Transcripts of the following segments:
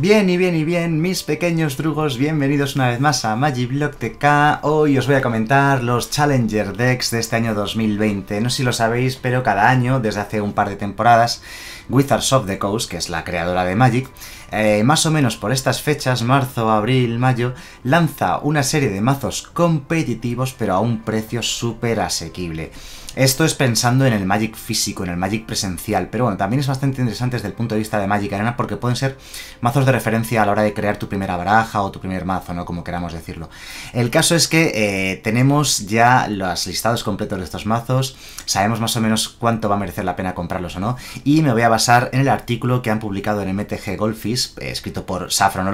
Bien y bien y bien, mis pequeños drugos, bienvenidos una vez más a de TK. Hoy os voy a comentar los Challenger Decks de este año 2020. No sé si lo sabéis, pero cada año, desde hace un par de temporadas, Wizards of the Coast, que es la creadora de Magic, eh, más o menos por estas fechas, marzo, abril, mayo, lanza una serie de mazos competitivos, pero a un precio súper asequible. Esto es pensando en el Magic físico, en el Magic presencial, pero bueno, también es bastante interesante desde el punto de vista de Magic Arena porque pueden ser mazos de referencia a la hora de crear tu primera baraja o tu primer mazo, ¿no? Como queramos decirlo. El caso es que eh, tenemos ya los listados completos de estos mazos, sabemos más o menos cuánto va a merecer la pena comprarlos o no, y me voy a basar en el artículo que han publicado en MTG Golfis, eh, escrito por Saffron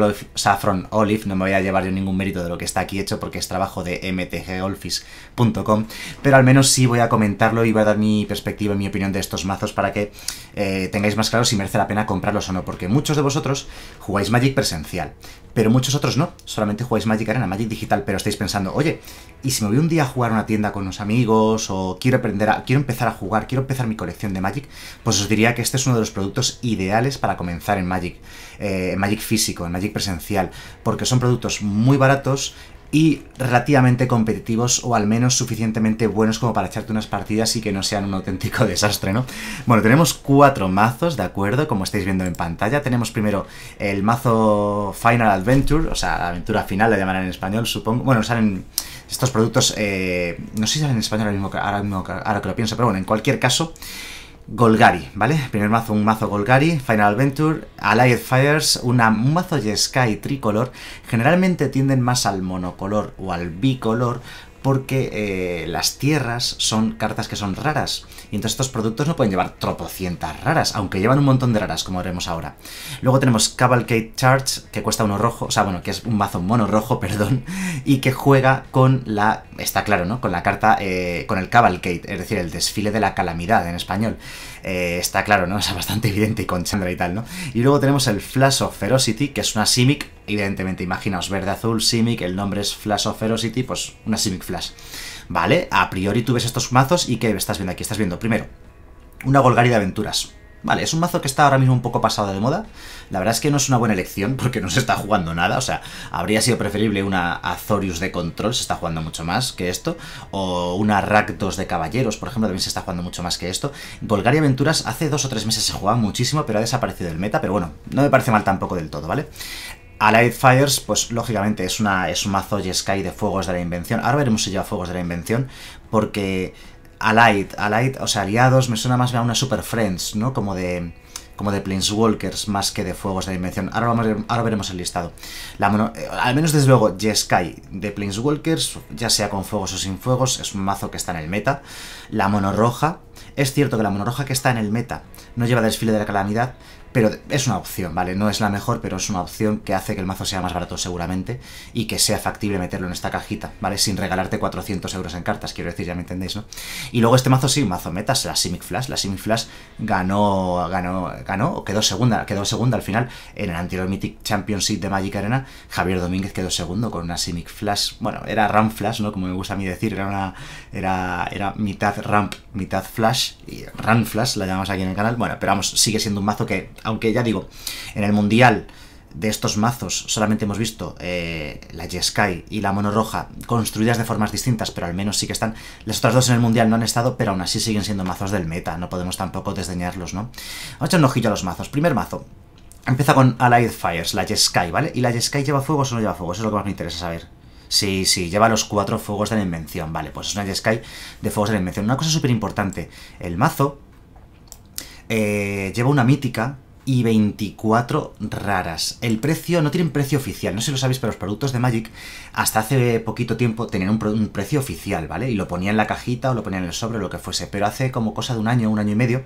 Olive, no me voy a llevar yo ningún mérito de lo que está aquí hecho porque es trabajo de mtggolfis.com, pero al menos sí voy a comentar y voy a dar mi perspectiva, mi opinión de estos mazos para que eh, tengáis más claro si merece la pena comprarlos o no, porque muchos de vosotros jugáis Magic presencial, pero muchos otros no, solamente jugáis Magic Arena, Magic Digital, pero estáis pensando, oye, ¿y si me voy un día a jugar a una tienda con unos amigos o quiero aprender a, quiero empezar a jugar, quiero empezar mi colección de Magic? Pues os diría que este es uno de los productos ideales para comenzar en Magic, eh, en Magic físico, en Magic presencial, porque son productos muy baratos, y relativamente competitivos o al menos suficientemente buenos como para echarte unas partidas y que no sean un auténtico desastre, ¿no? Bueno, tenemos cuatro mazos, ¿de acuerdo? Como estáis viendo en pantalla, tenemos primero el mazo Final Adventure, o sea, la aventura final, la llamarán en español, supongo. Bueno, salen estos productos, eh, no sé si salen en español ahora ahora ahora que lo pienso, pero bueno, en cualquier caso... Golgari, ¿vale? Primer mazo, un mazo Golgari, Final Adventure, Allied Fires, un mazo Sky tricolor. Generalmente tienden más al monocolor o al bicolor porque eh, las tierras son cartas que son raras. Y entonces estos productos no pueden llevar tropocientas raras, aunque llevan un montón de raras, como veremos ahora. Luego tenemos Cavalcade Charge, que cuesta uno rojo, o sea, bueno, que es un mazo mono rojo, perdón, y que juega con la, está claro, ¿no? Con la carta, eh, con el Cavalcade, es decir, el desfile de la calamidad en español. Eh, está claro, ¿no? Es bastante evidente y con Chandra y tal, ¿no? Y luego tenemos el Flash of Ferocity, que es una Simic evidentemente, imaginaos, verde azul, Simic, el nombre es Flash of Ferocity, pues una Simic Flash. ¿Vale? A priori tú ves estos mazos y ¿qué estás viendo aquí? Estás viendo, primero, una Golgari de aventuras. Vale, es un mazo que está ahora mismo un poco pasado de moda. La verdad es que no es una buena elección porque no se está jugando nada. O sea, habría sido preferible una Azorius de control, se está jugando mucho más que esto. O una Rakdos de caballeros, por ejemplo, también se está jugando mucho más que esto. Golgari Aventuras hace dos o tres meses se jugaba muchísimo, pero ha desaparecido del meta. Pero bueno, no me parece mal tampoco del todo, ¿vale? Allied Fires, pues lógicamente es, una, es un mazo Sky de Fuegos de la Invención. Ahora veremos si lleva Fuegos de la Invención, porque Allied, o sea, aliados, me suena más bien a una Super Friends, ¿no? Como de como de Planeswalkers más que de Fuegos de la Invención. Ahora, vamos, ahora veremos el listado. La eh, al menos desde luego, Sky de Planeswalkers, ya sea con fuegos o sin fuegos, es un mazo que está en el meta. La Mono Roja, es cierto que la Roja que está en el meta no lleva desfile de la calamidad, pero es una opción, ¿vale? No es la mejor, pero es una opción que hace que el mazo sea más barato seguramente y que sea factible meterlo en esta cajita, ¿vale? Sin regalarte 400 euros en cartas, quiero decir, ya me entendéis, ¿no? Y luego este mazo sí, un mazo metas, la Simic Flash. La Simic Flash ganó, ganó, ganó, quedó segunda, quedó segunda al final en el anterior Mythic Championship de Magic Arena. Javier Domínguez quedó segundo con una Simic Flash, bueno, era Ramp Flash, ¿no? Como me gusta a mí decir, era una, era, era mitad Ramp, mitad Flash y Ramp Flash, la llamamos aquí en el canal. Bueno, pero vamos, sigue siendo un mazo que aunque ya digo, en el mundial de estos mazos solamente hemos visto eh, la Jeskai y la Mono Roja construidas de formas distintas, pero al menos sí que están. Las otras dos en el mundial no han estado, pero aún así siguen siendo mazos del meta, no podemos tampoco desdeñarlos, ¿no? Vamos a echar un ojillo a los mazos. Primer mazo. Empieza con Allied Fires, la Jeskai, ¿vale? ¿Y la Jeskai lleva fuegos o no lleva fuegos? Eso es lo que más me interesa saber. Sí, sí, lleva los cuatro fuegos de la invención. Vale, pues es una Jeskai de fuegos de la invención. Una cosa súper importante, el mazo eh, lleva una mítica y 24 raras. El precio, no tienen precio oficial, no sé si lo sabéis, pero los productos de Magic hasta hace poquito tiempo tenían un, precio oficial, ¿vale? Y lo ponían en la cajita o lo ponían en el sobre o lo que fuese, pero hace como cosa de un año, un año y medio,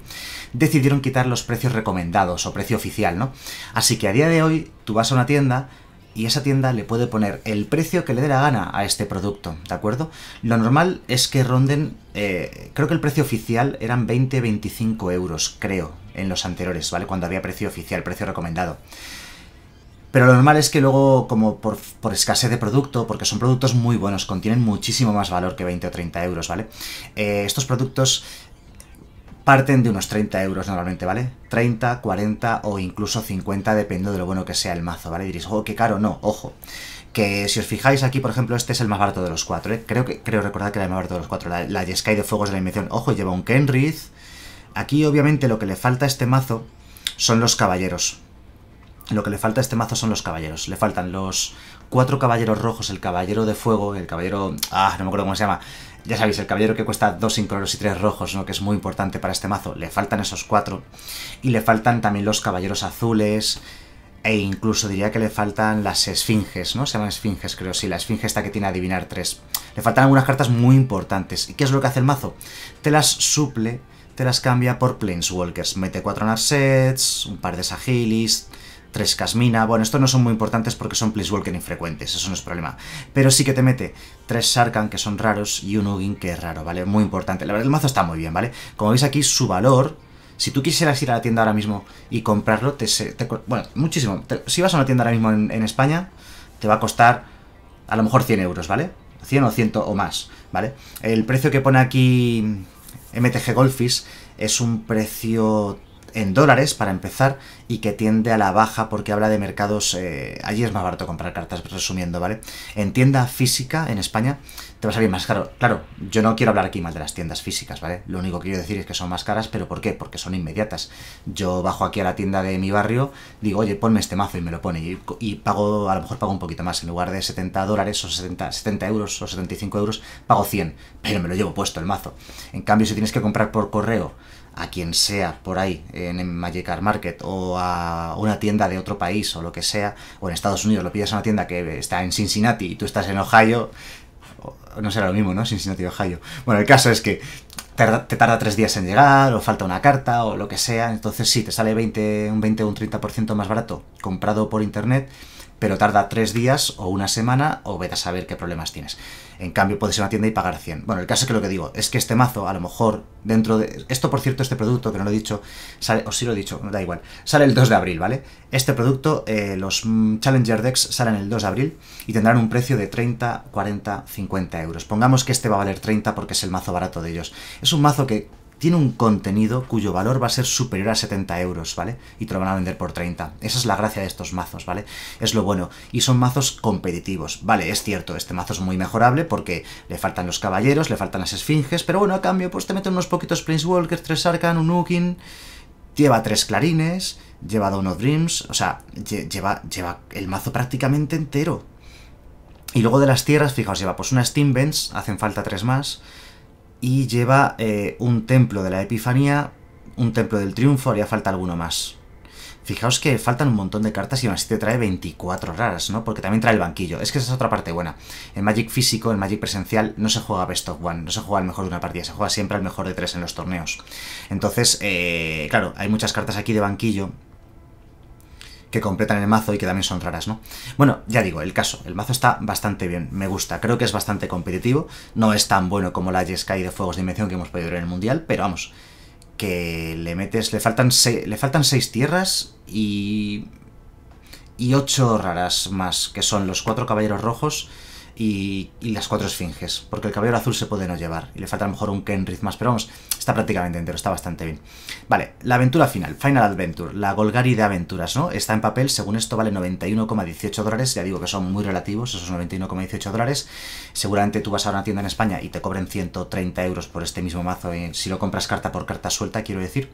decidieron quitar los precios recomendados o precio oficial, ¿no? Así que a día de hoy tú vas a una tienda, y esa tienda le puede poner el precio que le dé la gana a este producto, ¿de acuerdo? Lo normal es que ronden, eh, creo que el precio oficial eran 20-25 euros, creo, en los anteriores, ¿vale? Cuando había precio oficial, precio recomendado. Pero lo normal es que luego, como por, escasez de producto, porque son productos muy buenos, contienen muchísimo más valor que 20 o 30 euros, ¿vale? Eh, estos productos parten de unos 30 euros normalmente, ¿vale? 30, 40 o incluso 50, depende de lo bueno que sea el mazo, ¿vale? diréis, oh, qué caro, no, ojo. Que si os fijáis aquí, por ejemplo, este es el más barato de los cuatro, ¿eh? Creo, que, creo recordar que era el más barato de los cuatro, la, la de Fuegos de la Invención. Ojo, lleva un Kenrith, Aquí obviamente lo que le falta a este mazo son los caballeros. Lo que le falta a este mazo son los caballeros. Le faltan los cuatro caballeros rojos, el caballero de fuego, el caballero... Ah, no me acuerdo cómo se llama. Ya sabéis, el caballero que cuesta dos incoloros y tres rojos, ¿no? que es muy importante para este mazo. Le faltan esos cuatro. Y le faltan también los caballeros azules. E incluso diría que le faltan las esfinges, ¿no? Se llaman esfinges, creo, sí. La esfinge esta que tiene adivinar tres. Le faltan algunas cartas muy importantes. ¿Y qué es lo que hace el mazo? Te las suple te las cambia por Planeswalkers. Mete 4 Narsets, un par de sahilis, tres Casmina. Bueno, estos no son muy importantes porque son planeswalkers infrecuentes, eso no es problema. Pero sí que te mete 3 Sarkan, que son raros, y un Ugin, que es raro, ¿vale? Muy importante. La verdad, el mazo está muy bien, ¿vale? Como veis aquí, su valor... Si tú quisieras ir a la tienda ahora mismo y comprarlo, te... bueno, muchísimo. si vas a una tienda ahora mismo en, en España, te va a costar a lo mejor 100 euros, ¿vale? 100 o 100 o más, ¿vale? El precio que pone aquí MTG Golfis es un precio en dólares para empezar y que tiende a la baja porque habla de mercados, eh, allí es más barato comprar cartas, resumiendo, ¿vale? En tienda física en España te va a salir más caro. Claro, yo no quiero hablar aquí mal de las tiendas físicas, ¿vale? Lo único que quiero decir es que son más caras, pero ¿por qué? Porque son inmediatas. Yo bajo aquí a la tienda de mi barrio, digo, oye, ponme este mazo y me lo pone y, pago, a lo mejor pago un poquito más, en lugar de 70 dólares o 70 euros o 75 euros, pago 100, pero me lo llevo puesto el mazo. En cambio, si tienes que comprar por correo, a quien sea por ahí en Magic Market o a una tienda de otro país o lo que sea, o en Estados Unidos lo pides a una tienda que está en Cincinnati y tú estás en Ohio, no será lo mismo, ¿no? Cincinnati, Ohio. Bueno, el caso es que te tarda tres días en llegar, o falta una carta, o lo que sea. Entonces sí, te sale 20, un 20 o un 30% más barato comprado por internet, pero tarda tres días o una semana, o vete a saber qué problemas tienes. En cambio, puedes ir a una tienda y pagar 100. Bueno, el caso es que lo que digo es que este mazo, a lo mejor, dentro de... Esto, por cierto, este producto, que no lo he dicho, sale, o sí lo he dicho, da igual, sale el 2 de abril, ¿vale? Este producto, eh, los mm, Challenger Decks salen el 2 de abril y tendrán un precio de 30, 40, 50 euros. Pongamos que este va a valer 30 porque es el mazo barato de ellos. Es un mazo que tiene un contenido cuyo valor va a ser superior a 70 euros, ¿vale? Y te lo van a vender por 30. Esa es la gracia de estos mazos, ¿vale? Es lo bueno. Y son mazos competitivos, ¿vale? Es cierto, este mazo es muy mejorable porque le faltan los caballeros, le faltan las esfinges, pero bueno, a cambio, pues te meten unos poquitos Planeswalkers, tres Arcan, un Ukin, lleva tres clarines, lleva Dawn of Dreams, o sea, lleva, lleva el mazo prácticamente entero. Y luego de las tierras, fijaos, lleva pues una Steam vents, hacen falta tres más y lleva eh, un templo de la Epifanía, un templo del triunfo, haría falta alguno más. Fijaos que faltan un montón de cartas y aún así te trae 24 raras, ¿no? Porque también trae el banquillo. Es que esa es otra parte buena. En Magic físico, el Magic presencial, no se juega best of one, no se juega al mejor de una partida, se juega siempre al mejor de tres en los torneos. Entonces, eh, claro, hay muchas cartas aquí de banquillo que completan el mazo y que también son raras, ¿no? Bueno, ya digo, el caso, el mazo está bastante bien, me gusta, creo que es bastante competitivo, no es tan bueno como la Jeskai de Fuegos de Invención que hemos podido ver en el Mundial, pero vamos, que le metes, le faltan, se, le faltan seis tierras y... y ocho raras más, que son los cuatro caballeros rojos y, las cuatro esfinges, porque el caballero azul se puede no llevar, y le falta a lo mejor un Kenrith más, pero vamos, está prácticamente entero, está bastante bien. Vale, la aventura final, Final Adventure, la Golgari de aventuras, ¿no? Está en papel, según esto vale 91,18 dólares, ya digo que son muy relativos esos 91,18 dólares, seguramente tú vas a una tienda en España y te cobren 130 euros por este mismo mazo, si lo compras carta por carta suelta, quiero decir,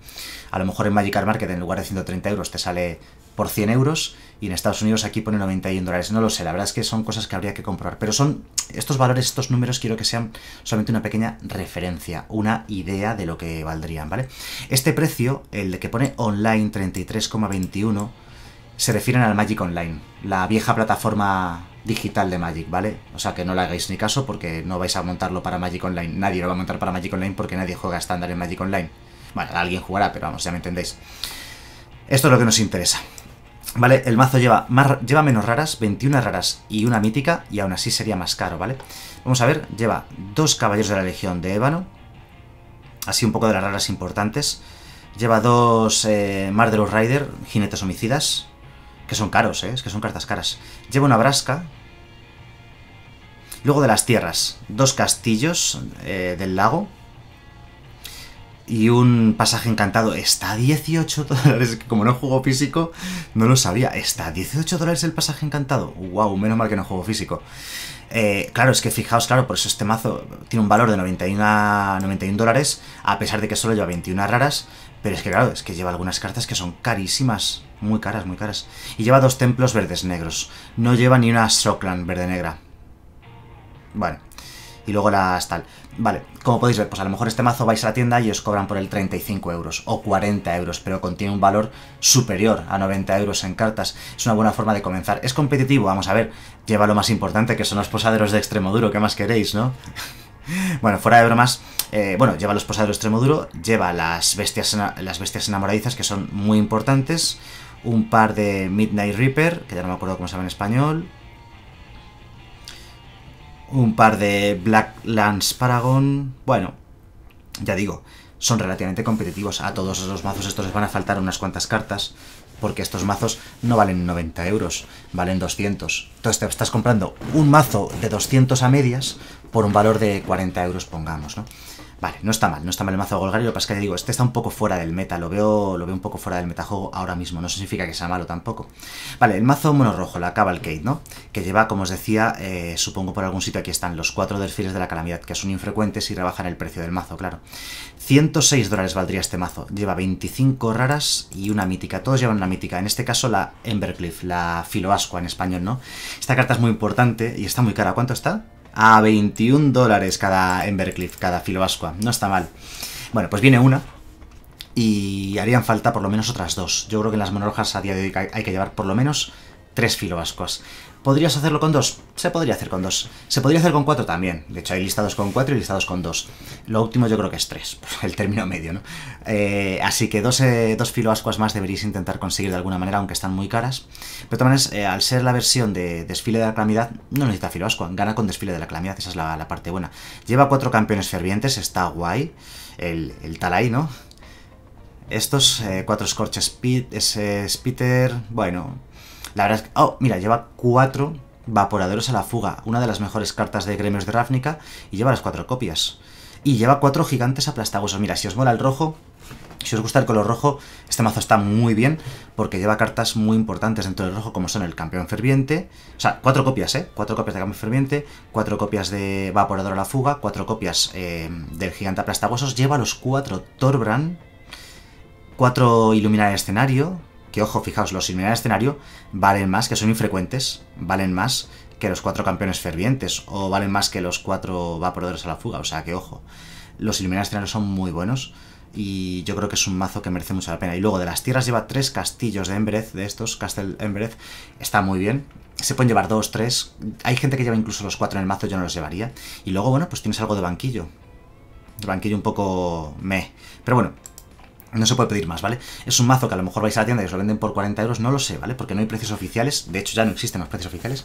a lo mejor en Magic Market en lugar de 130 euros te sale por 100 euros y en Estados Unidos aquí pone 91 dólares. No lo sé, la verdad es que son cosas que habría que comprobar. Pero son estos valores, estos números, quiero que sean solamente una pequeña referencia, una idea de lo que valdrían, ¿vale? Este precio, el de que pone online 33,21, se refieren al Magic Online, la vieja plataforma digital de Magic, ¿vale? O sea que no le hagáis ni caso porque no vais a montarlo para Magic Online. Nadie lo va a montar para Magic Online porque nadie juega estándar en Magic Online. Bueno, alguien jugará, pero vamos, ya me entendéis. Esto es lo que nos interesa. ¿Vale? El mazo lleva, más, lleva menos raras, 21 raras y una mítica, y aún así sería más caro, ¿vale? Vamos a ver, lleva dos caballeros de la Legión de Ébano, así un poco de las raras importantes. Lleva dos eh, de los Rider, jinetes homicidas, que son caros, ¿eh? Es que son cartas caras. Lleva una Brasca. Luego de las tierras, dos castillos eh, del lago, y un pasaje encantado está a 18 dólares. Como no juego físico, no lo sabía. Está a 18 dólares el pasaje encantado. ¡Wow! Menos mal que no juego físico. Eh, claro, es que fijaos, claro, por eso este mazo tiene un valor de 91, 91 dólares, a pesar de que solo lleva 21 raras. Pero es que, claro, es que lleva algunas cartas que son carísimas. Muy caras, muy caras. Y lleva dos templos verdes negros. No lleva ni una Shockland verde negra. Bueno y luego las tal. Vale, como podéis ver, pues a lo mejor este mazo vais a la tienda y os cobran por el 35 euros o 40 euros, pero contiene un valor superior a 90 euros en cartas. Es una buena forma de comenzar. Es competitivo, vamos a ver, lleva lo más importante que son los posaderos de extremo duro, ¿qué más queréis, no? bueno, fuera de bromas, eh, bueno, lleva los posaderos de extremo duro, lleva las bestias, las bestias enamoradizas que son muy importantes, un par de Midnight Reaper, que ya no me acuerdo cómo se llama en español, un par de Blacklands Paragon. Bueno, ya digo, son relativamente competitivos. A todos los mazos estos les van a faltar unas cuantas cartas, porque estos mazos no valen 90 euros, valen 200. Entonces te estás comprando un mazo de 200 a medias por un valor de 40 euros, pongamos, ¿no? Vale, no está mal, no está mal el mazo de Golgari, lo que pasa es que ya digo, este está un poco fuera del meta, lo veo, lo veo un poco fuera del metajuego ahora mismo, no significa que sea malo tampoco. Vale, el mazo mono rojo, la Cavalcade, ¿no? Que lleva, como os decía, eh, supongo por algún sitio aquí están los cuatro desfiles de la calamidad, que son infrecuentes y rebajan el precio del mazo, claro. 106 dólares valdría este mazo, lleva 25 raras y una mítica, todos llevan una mítica, en este caso la Embercliff, la Filoascua en español, ¿no? Esta carta es muy importante y está muy cara, ¿cuánto está? a 21 dólares cada Embercliff, cada filo No está mal. Bueno, pues viene una. Y harían falta por lo menos otras dos. Yo creo que en las monorrojas a día de hoy hay que llevar por lo menos tres filobascuas. ¿Podrías hacerlo con dos? Se podría hacer con dos. Se podría hacer con cuatro también. De hecho, hay listados con cuatro y listados con dos. Lo último yo creo que es tres, el término medio, ¿no? Eh, así que dos, eh, dos filoascuas más deberíais intentar conseguir de alguna manera, aunque están muy caras. Pero también, eh, al ser la versión de desfile de la calamidad, no necesita filoascua. Gana con desfile de la calamidad, esa es la, parte buena. Lleva cuatro campeones fervientes, está guay. El, el tal ¿no? Estos cuatro Scorch Speed, ese Spitter, bueno... La verdad es que... Oh, mira, lleva cuatro Vaporadores a la fuga, una de las mejores cartas de gremios de Ravnica, y lleva las cuatro copias. Y lleva cuatro gigantes aplastagosos. Mira, si os mola el rojo, si os gusta el color rojo, este mazo está muy bien, porque lleva cartas muy importantes dentro del rojo, como son el campeón ferviente, o sea, cuatro copias, ¿eh? Cuatro copias de campeón ferviente, cuatro copias de vaporador a la fuga, cuatro copias em, del gigante aplastagosos, lleva los cuatro Torbran, cuatro iluminar el escenario, que ojo, fijaos, los iluminados de escenario valen más, que son infrecuentes, valen más que los cuatro campeones fervientes, o valen más que los cuatro vaporadores a la fuga, o sea que ojo, los de escenario son muy buenos, y yo creo que es un mazo que merece mucho la pena. Y luego de las tierras lleva tres castillos de embrez de estos, castel embrez está muy bien. Se pueden llevar dos, tres, hay gente que lleva incluso los cuatro en el mazo, yo no los llevaría. Y luego, bueno, pues tienes algo de banquillo, banquillo un poco meh. Pero bueno, no se puede pedir más, ¿vale? Es un mazo que a lo mejor vais a la tienda y os lo venden por 40 euros, no lo sé, ¿vale? Porque no hay precios oficiales, de hecho ya no existen los precios oficiales,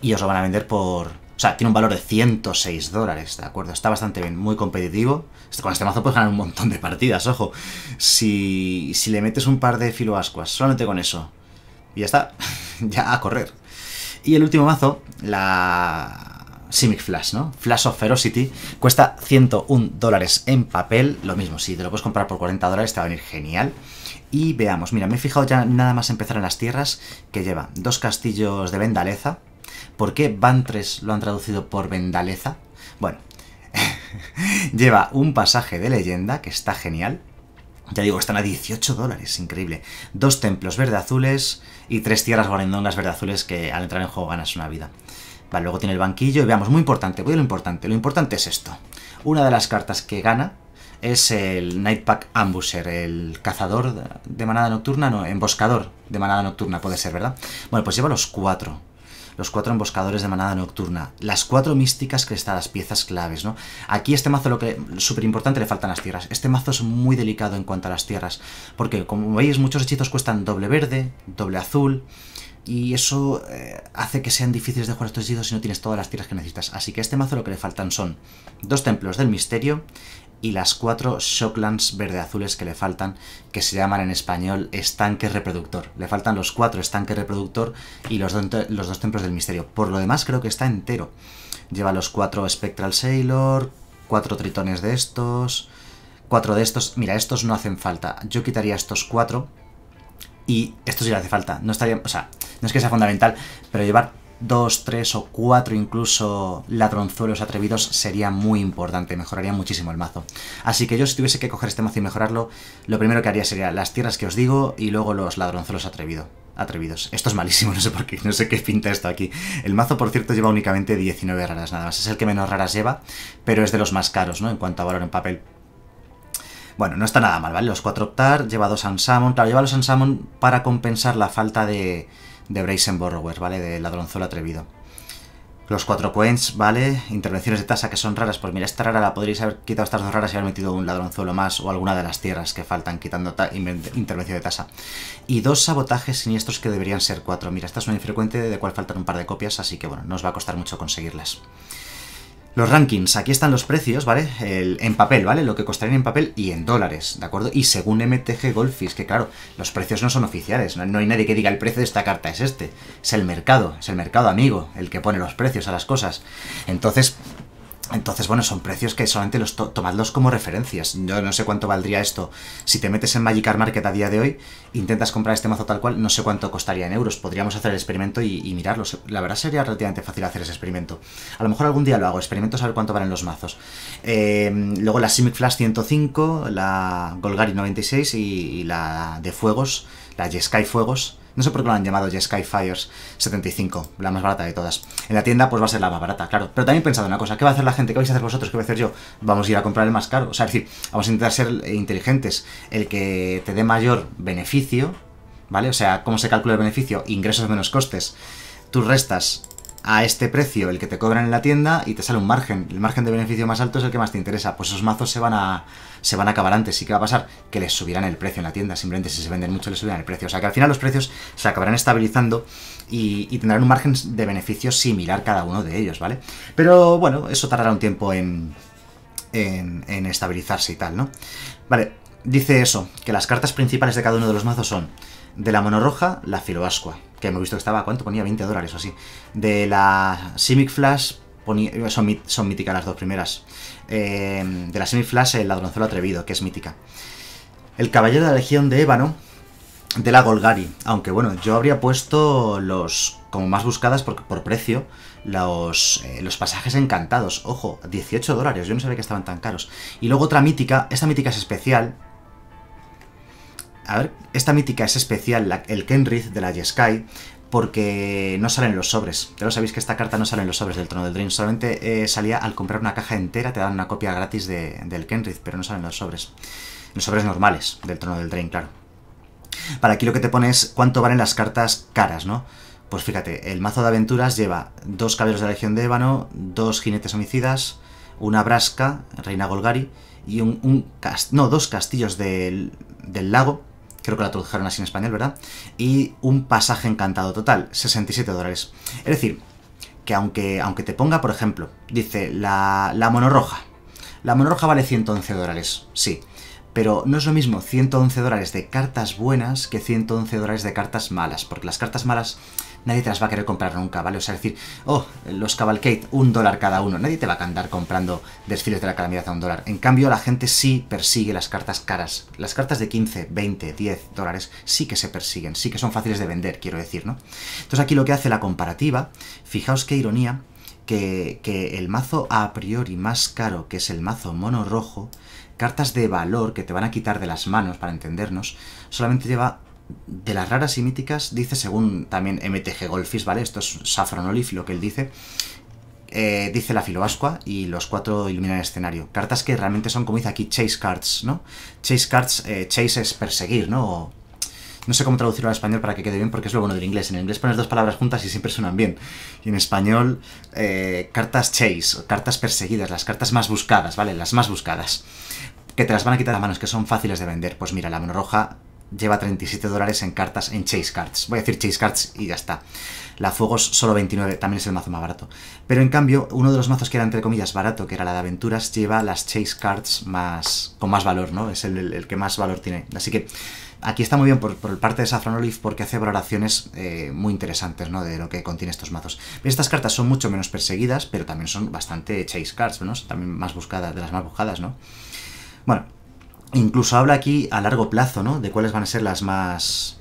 y os lo van a vender por... O sea, tiene un valor de 106 dólares, ¿de acuerdo? Está bastante bien, muy competitivo. Este, con este mazo puedes ganar un montón de partidas, ojo. Si, si le metes un par de filoascuas, solamente con eso. Y ya está, ya a correr. Y el último mazo, la Simic Flash, ¿no? Flash of Ferocity. Cuesta 101 dólares en papel. Lo mismo, si te lo puedes comprar por 40 dólares te va a venir genial. Y veamos, mira, me he fijado ya nada más empezar en las tierras que lleva dos castillos de Vendaleza. ¿Por qué Bantres lo han traducido por Vendaleza? Bueno, lleva un pasaje de leyenda que está genial. Ya digo, están a 18 dólares, increíble. Dos templos verde-azules y tres tierras guarindongas verde-azules que al entrar en juego ganas una vida. Vale, luego tiene el banquillo y veamos, muy importante, voy a lo importante. Lo importante es esto. Una de las cartas que gana es el Nightpack Ambusher, el cazador de manada nocturna, no, emboscador de manada nocturna puede ser, ¿verdad? Bueno, pues lleva los cuatro. Los cuatro emboscadores de manada nocturna. Las cuatro místicas que están las piezas claves, ¿no? Aquí este mazo, lo que súper importante, le faltan las tierras. Este mazo es muy delicado en cuanto a las tierras. Porque, como veis, muchos hechizos cuestan doble verde, doble azul, y eso eh, hace que sean difíciles de jugar estos hechizos si no tienes todas las tiras que necesitas. Así que a este mazo lo que le faltan son dos templos del misterio y las cuatro Shocklands verde-azules que le faltan, que se llaman en español estanque reproductor. Le faltan los cuatro estanque reproductor y los, los dos templos del misterio. Por lo demás creo que está entero. Lleva los cuatro Spectral Sailor, cuatro tritones de estos, cuatro de estos. Mira, estos no hacen falta. Yo quitaría estos cuatro y esto sí le hace falta. No estaría, o sea, no es que sea fundamental, pero llevar dos, tres o cuatro incluso ladronzuelos atrevidos sería muy importante, mejoraría muchísimo el mazo. Así que yo si tuviese que coger este mazo y mejorarlo, lo primero que haría sería las tierras que os digo y luego los ladronzuelos atrevido, atrevidos. Esto es malísimo, no sé por qué, no sé qué pinta esto aquí. El mazo, por cierto, lleva únicamente 19 raras nada más, es el que menos raras lleva, pero es de los más caros, ¿no? En cuanto a valor en papel. Bueno, no está nada mal, ¿vale? Los cuatro optar, lleva dos salmon, Claro, lleva los salmon para compensar la falta de, de Brazen Borrowers, ¿vale? De ladronzuelo atrevido. Los cuatro points, ¿vale? Intervenciones de tasa que son raras. Pues mira, esta rara la podríais haber quitado estas dos raras y haber metido un ladronzuelo más o alguna de las tierras que faltan quitando intervención de tasa. Y dos sabotajes siniestros que deberían ser cuatro. Mira, esta es una infrecuente de cual faltan un par de copias, así que bueno, nos va a costar mucho conseguirlas. Los rankings, aquí están los precios, ¿vale? en papel, ¿vale? Lo que costarían en papel y en dólares, ¿de acuerdo? Y según MTG Goldfish, que claro, los precios no son oficiales, no, hay nadie que diga el precio de esta carta es este. Es el mercado, es el mercado amigo, el que pone los precios a las cosas. Entonces, entonces, bueno, son precios que solamente los tomadlos como referencias. Yo no sé cuánto valdría esto. Si te metes en Magic Market a día de hoy, intentas comprar este mazo tal cual, no sé cuánto costaría en euros. Podríamos hacer el experimento y, mirarlo. La verdad sería relativamente fácil hacer ese experimento. A lo mejor algún día lo hago, experimento a ver cuánto valen los mazos. Em, luego la Simic Flash 105, la Golgari 96 y, y la de Fuegos, la Jeskai Fuegos no sé por qué lo han llamado ya Fires 75, la más barata de todas. En la tienda pues va a ser la más barata, claro. Pero también he pensado una cosa, ¿qué va a hacer la gente? ¿Qué vais a hacer vosotros? ¿Qué voy a hacer yo? Vamos a ir a comprar el más caro. O sea, es decir, vamos a intentar ser eh, inteligentes. El que te dé mayor beneficio, ¿vale? O sea, ¿cómo se calcula el beneficio? Ingresos menos costes. Tú restas a este precio el que te cobran en la tienda y te sale un margen. El margen de beneficio más alto es el que más te interesa. Pues esos mazos se van a, se van a acabar antes. ¿Y qué va a pasar? Que les subirán el precio en la tienda. Simplemente si se venden mucho les subirán el precio. O sea que al final los precios se acabarán estabilizando y, tendrán un margen de beneficio similar cada uno de ellos, ¿vale? Pero bueno, eso tardará un tiempo en, en, estabilizarse y tal, ¿no? Vale, dice eso, que las cartas principales de cada uno de los mazos son de la roja, la filoascua que hemos visto que estaba, ¿cuánto ponía? 20 dólares o así. De la Simic Flash, ponía, son, míticas las dos primeras. Eh, de la Simic Flash, el ladronzuelo atrevido, que es mítica. El caballero de la legión de Ébano, de la Golgari. Aunque bueno, yo habría puesto los como más buscadas por, por precio, los, eh, los pasajes encantados. Ojo, 18 dólares, yo no sabía que estaban tan caros. Y luego otra mítica, esta mítica es especial, a ver, esta mítica es especial, el Kenrith de la Jeskai, porque no salen los sobres. Ya sabéis que esta carta no sale en los sobres del Trono del Drain. Solamente eh, salía al comprar una caja entera, te dan una copia gratis del Kenrith, pero no salen los sobres. Los sobres normales del Trono del Drain, claro. Para aquí lo que te pone es cuánto valen las cartas caras, ¿no? Pues fíjate, el mazo de aventuras lleva dos cabellos de la Legión de Ébano, dos jinetes homicidas, una brasca, Reina Golgari, y un, no, dos castillos del, del lago, creo que la tradujeron así en español, ¿verdad? Y un pasaje encantado total, 67 dólares. Es decir, que aunque, aunque te ponga, por ejemplo, dice la, la monorroja. La monorroja vale 111 dólares, sí. Pero no es lo mismo 111 dólares de cartas buenas que 111 dólares de cartas malas, porque las cartas malas nadie te las va a querer comprar nunca, ¿vale? O sea, decir, oh, los Cavalcade, un dólar cada uno. Nadie te va a andar comprando desfiles de la calamidad a un dólar. En cambio, la gente sí persigue las cartas caras. Las cartas de 15, 20, 10 dólares sí que se persiguen, sí que son fáciles de vender, quiero decir, ¿no? Entonces aquí lo que hace la comparativa, fijaos qué ironía, que, que, el mazo a priori más caro, que es el mazo mono rojo, cartas de valor que te van a quitar de las manos, para entendernos, solamente lleva de las raras y míticas, dice según también MTG Golfis, ¿vale? Esto es Saffron Olive, lo que él dice. Eh, dice la filoasqua y los cuatro iluminan el escenario. Cartas que realmente son, como dice aquí, chase cards, ¿no? Chase cards, eh, chase es perseguir, ¿no? no sé cómo traducirlo al español para que quede bien, porque es lo bueno del inglés. En inglés pones dos palabras juntas y siempre suenan bien. Y en español, eh, cartas chase, cartas perseguidas, las cartas más buscadas, ¿vale? Las más buscadas. Que te las van a quitar las manos, que son fáciles de vender. Pues mira, la mano roja lleva 37 dólares en cartas, en Chase Cards. Voy a decir Chase Cards y ya está. La Fuegos solo 29, también es el mazo más barato. Pero en cambio, uno de los mazos que era entre comillas barato, que era la de aventuras, lleva las Chase Cards más, con más valor, ¿no? Es el, que más valor tiene. Así que aquí está muy bien por, por parte de safran Olive porque hace valoraciones eh, muy interesantes ¿no? de lo que contiene estos mazos. Estas cartas son mucho menos perseguidas, pero también son bastante chase cards, ¿no? también más buscadas, de las más buscadas, ¿no? Bueno, incluso habla aquí a largo plazo, ¿no? De cuáles van a ser las más,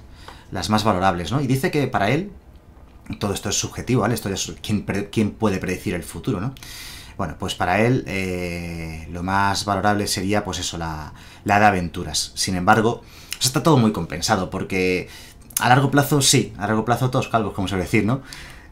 las más valorables, ¿no? Y dice que para él, todo esto es subjetivo, ¿vale? Esto es quién, puede predecir el futuro, ¿no? Bueno, pues para él eh, lo más valorable sería, pues eso, la, la de aventuras. Sin embargo, está todo muy compensado, porque a largo plazo sí, a largo plazo todos calvos, como suele decir, ¿no?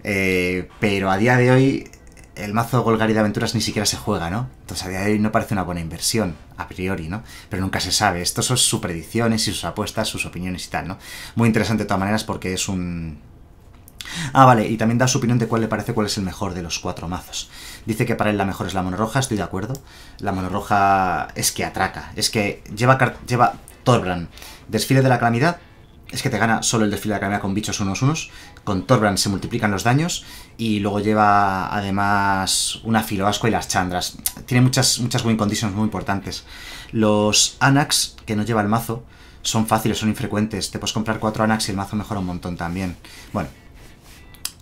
Eh, pero a día de hoy el mazo Golgari de aventuras ni siquiera se juega, ¿no? Entonces a día de hoy no parece una buena inversión a priori, ¿no? Pero nunca se sabe. Esto son sus predicciones y sus apuestas, sus opiniones y tal, ¿no? Muy interesante de todas maneras porque es un... Ah, vale, y también da su opinión de cuál le parece cuál es el mejor de los cuatro mazos. Dice que para él la mejor es la monorroja, estoy de acuerdo. La monorroja es que atraca, es que lleva, lleva Torbran, Desfile de la Calamidad, es que te gana solo el desfile de la con bichos unos unos. Con Torbran se multiplican los daños y luego lleva además una filoasco y las chandras. Tiene muchas, muchas win conditions muy importantes. Los Anax que no lleva el mazo son fáciles, son infrecuentes. Te puedes comprar cuatro Anax y el mazo mejora un montón también. Bueno.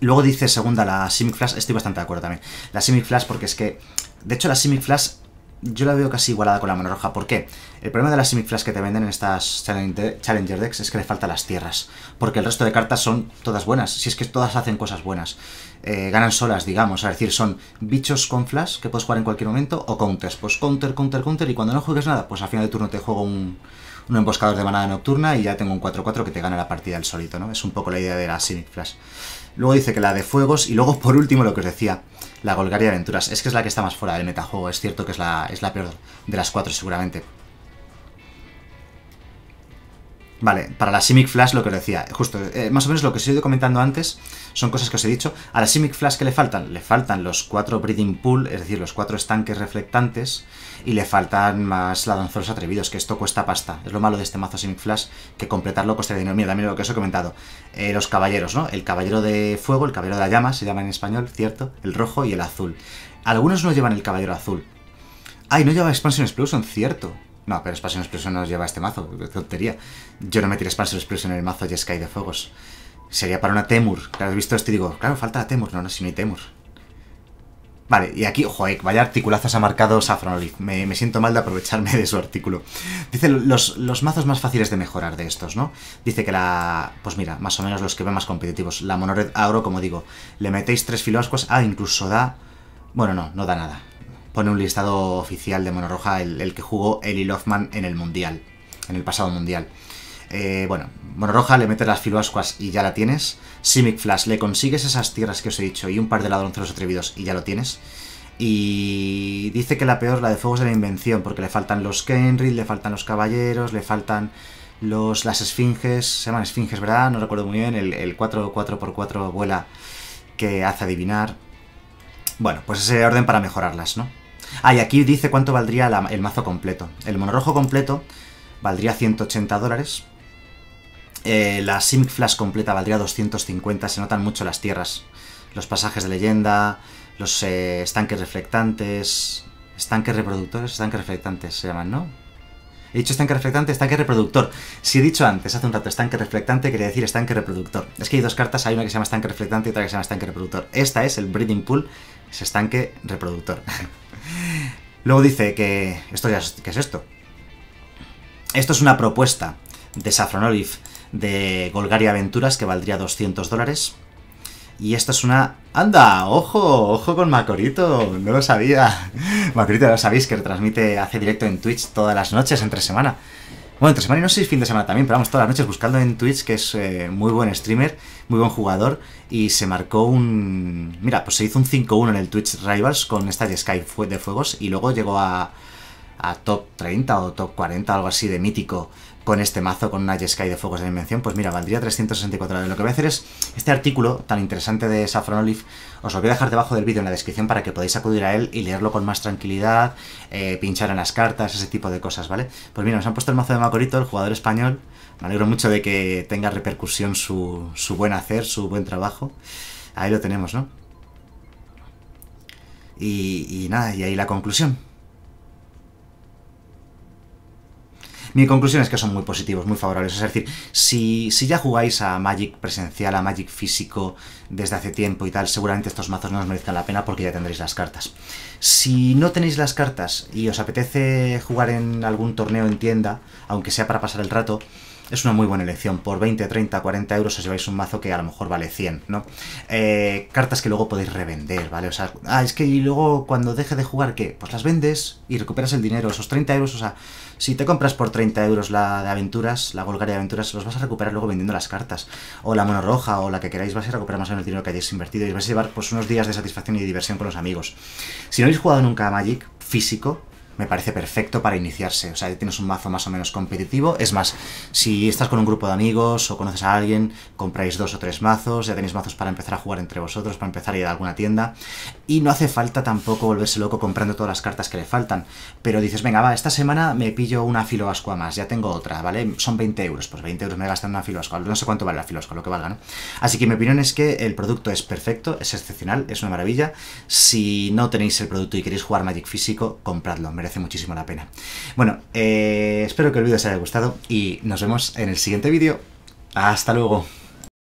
Luego dice segunda la Simic Flash, estoy bastante de acuerdo también. La Simic Flash porque es que... De hecho la Simic Flash yo la veo casi igualada con la mano roja. ¿Por qué? El problema de las semiflas que te venden en estas Challenger decks es que le faltan las tierras. Porque el resto de cartas son todas buenas. Si es que todas hacen cosas buenas. Eh, ganan solas, digamos. Es decir, son bichos con flash que puedes jugar en cualquier momento o counters. Pues counter, counter, counter. Y cuando no juegues nada, pues al final de turno te juego un, emboscador de manada nocturna y ya tengo un 4-4 que te gana la partida el solito, ¿no? Es un poco la idea de las Simic Flash. Luego dice que la de fuegos y luego por último lo que os decía la Golgaria de Aventuras. Es que es la que está más fuera del metajuego, es cierto que es la, es la peor de las cuatro seguramente. Vale, para la Simic Flash lo que os decía, justo, eh, más o menos lo que os he ido comentando antes son cosas que os he dicho. A la Simic Flash, ¿qué le faltan? Le faltan los cuatro Breeding Pool, es decir, los cuatro estanques reflectantes y le faltan más ladronzuelos atrevidos, que esto cuesta pasta. Es lo malo de este mazo sin Flash, que completarlo costaría dinero. Mira, también lo que os he comentado. Eh, los caballeros, ¿no? El caballero de fuego, el caballero de la llama, se llama en español, ¿cierto? El rojo y el azul. Algunos no llevan el caballero azul. Ay, no lleva Expansion Explosion, cierto. No, pero Expansion Explosion no lleva este mazo, tontería. Yo no metí Expansion Explosion en el mazo sky de Fuegos. Sería para una Temur. Claro, has visto esto digo, claro, falta Temur. No, no, si no hay Temur. Vale, y aquí, joder, eh, vaya articulazos ha marcado Safronolif. Me, me, siento mal de aprovecharme de su artículo. Dice los, mazos más fáciles de mejorar de estos, ¿no? Dice que la... Pues mira, más o menos los que ven más competitivos. La Monored Auro, como digo, le metéis tres filoscos. Ah, incluso da... Bueno, no, no da nada. Pone un listado oficial de Monorroja, el, el que jugó Eli Lofman en el Mundial, en el pasado Mundial. Eh, bueno, roja, le metes las filuascuas y ya la tienes. Simic Flash, le consigues esas tierras que os he dicho y un par de ladronceros atrevidos y ya lo tienes. Y dice que la peor, la de Fuegos de la Invención, porque le faltan los Kenry, le faltan los Caballeros, le faltan los, las Esfinges, se llaman Esfinges, ¿verdad? No recuerdo muy bien, el, 4, 4x4 vuela que hace adivinar. Bueno, pues ese orden para mejorarlas, ¿no? Ah, y aquí dice cuánto valdría el mazo completo. El monorrojo completo valdría 180 dólares, eh, la Simic Flash completa valdría 250, se notan mucho las tierras. Los pasajes de leyenda, los eh, estanques reflectantes, estanques reproductores, estanques reflectantes se llaman, ¿no? He dicho estanque reflectante, estanque reproductor. Si he dicho antes, hace un rato, estanque reflectante, quería decir estanque reproductor. Es que hay dos cartas, hay una que se llama estanque reflectante y otra que se llama estanque reproductor. Esta es el breeding pool, es estanque reproductor. Luego dice que... ¿Esto ya es, ¿Qué es esto? Esto es una propuesta de Saffron de Golgaria Aventuras que valdría 200 dólares. Y esta es una... ¡Anda! ¡Ojo! ¡Ojo con Macorito! No lo sabía. Macorito, lo sabéis, que retransmite, hace directo en Twitch todas las noches, entre semana. Bueno, entre semana y no sé si fin de semana también, pero vamos, todas las noches buscando en Twitch, que es eh, muy buen streamer, muy buen jugador, y se marcó un... Mira, pues se hizo un 5-1 en el Twitch Rivals con esta de Sky de Fuegos, y luego llegó a, a top 30 o top 40, algo así de mítico con este mazo, con una Sky de Fuegos de Invención, pues mira, valdría 364 dólares. Lo que voy a hacer es, este artículo tan interesante de Saffron Olive, os lo voy a dejar debajo del vídeo en la descripción para que podáis acudir a él y leerlo con más tranquilidad, eh, pinchar en las cartas, ese tipo de cosas, ¿vale? Pues mira, nos han puesto el mazo de Macorito, el jugador español. Me alegro mucho de que tenga repercusión su, buen hacer, su buen trabajo. Ahí lo tenemos, ¿no? y nada, y ahí la conclusión. Mi conclusión es que son muy positivos, muy favorables. Es decir, si, si ya jugáis a Magic presencial, a Magic físico desde hace tiempo y tal, seguramente estos mazos no os merezcan la pena porque ya tendréis las cartas. Si no tenéis las cartas y os apetece jugar en algún torneo en tienda, aunque sea para pasar el rato, es una muy buena elección. Por 20, 30, 40 euros os lleváis un mazo que a lo mejor vale 100, ¿no? Eh, cartas que luego podéis revender, ¿vale? O sea, ah, es que y luego cuando deje de jugar, ¿qué? Pues las vendes y recuperas el dinero, esos 30 euros, o sea, si te compras por 30 euros la de aventuras, la Golgaria de aventuras, los vas a recuperar luego vendiendo las cartas. O la mono roja o la que queráis, vas a recuperar más o menos el dinero que hayáis invertido y vais a llevar pues, unos días de satisfacción y de diversión con los amigos. Si no habéis jugado nunca a Magic físico, me parece perfecto para iniciarse. O sea, tienes un mazo más o menos competitivo. Es más, si estás con un grupo de amigos o conoces a alguien, compráis dos o tres mazos, ya tenéis mazos para empezar a jugar entre vosotros, para empezar a ir a alguna tienda. Y no hace falta tampoco volverse loco comprando todas las cartas que le faltan. Pero dices, venga, va, esta semana me pillo una filo filoasqua más, ya tengo otra, ¿vale? Son 20 euros, pues 20 euros me gastan una filoasqua, No sé cuánto vale la filoasqua, lo que valga, ¿no? Así que mi opinión es que el producto es perfecto, es excepcional, es una maravilla. Si no tenéis el producto y queréis jugar Magic físico, compradlo hace muchísimo la pena. Bueno, eh, espero que el vídeo os haya gustado y nos vemos en el siguiente vídeo. ¡Hasta luego!